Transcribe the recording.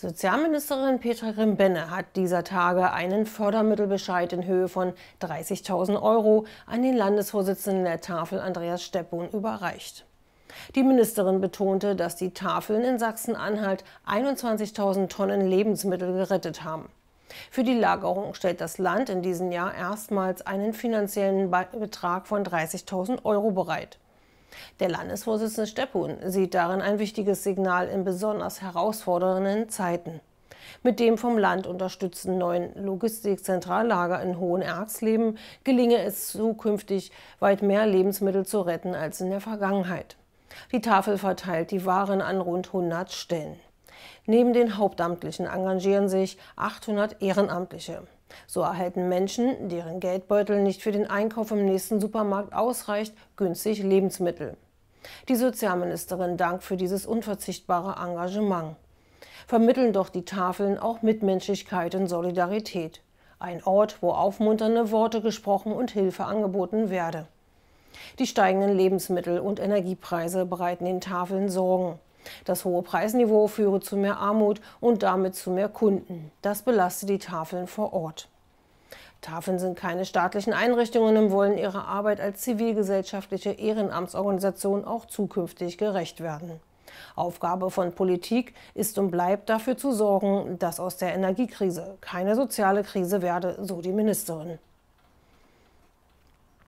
Sozialministerin Petra Grimbenne hat dieser Tage einen Fördermittelbescheid in Höhe von 30.000 Euro an den Landesvorsitzenden der Tafel Andreas Steppun überreicht. Die Ministerin betonte, dass die Tafeln in Sachsen-Anhalt 21.000 Tonnen Lebensmittel gerettet haben. Für die Lagerung stellt das Land in diesem Jahr erstmals einen finanziellen Betrag von 30.000 Euro bereit. Der Landesvorsitzende Steppun sieht darin ein wichtiges Signal in besonders herausfordernden Zeiten. Mit dem vom Land unterstützten neuen Logistikzentrallager in Hohenerzleben gelinge es zukünftig, weit mehr Lebensmittel zu retten als in der Vergangenheit. Die Tafel verteilt die Waren an rund 100 Stellen. Neben den Hauptamtlichen engagieren sich 800 Ehrenamtliche. So erhalten Menschen, deren Geldbeutel nicht für den Einkauf im nächsten Supermarkt ausreicht, günstig Lebensmittel. Die Sozialministerin dankt für dieses unverzichtbare Engagement. Vermitteln doch die Tafeln auch Mitmenschlichkeit und Solidarität. Ein Ort, wo aufmunternde Worte gesprochen und Hilfe angeboten werde. Die steigenden Lebensmittel- und Energiepreise bereiten den Tafeln Sorgen. Das hohe Preisniveau führe zu mehr Armut und damit zu mehr Kunden. Das belaste die Tafeln vor Ort. Tafeln sind keine staatlichen Einrichtungen und wollen ihrer Arbeit als zivilgesellschaftliche Ehrenamtsorganisation auch zukünftig gerecht werden. Aufgabe von Politik ist und bleibt dafür zu sorgen, dass aus der Energiekrise keine soziale Krise werde, so die Ministerin.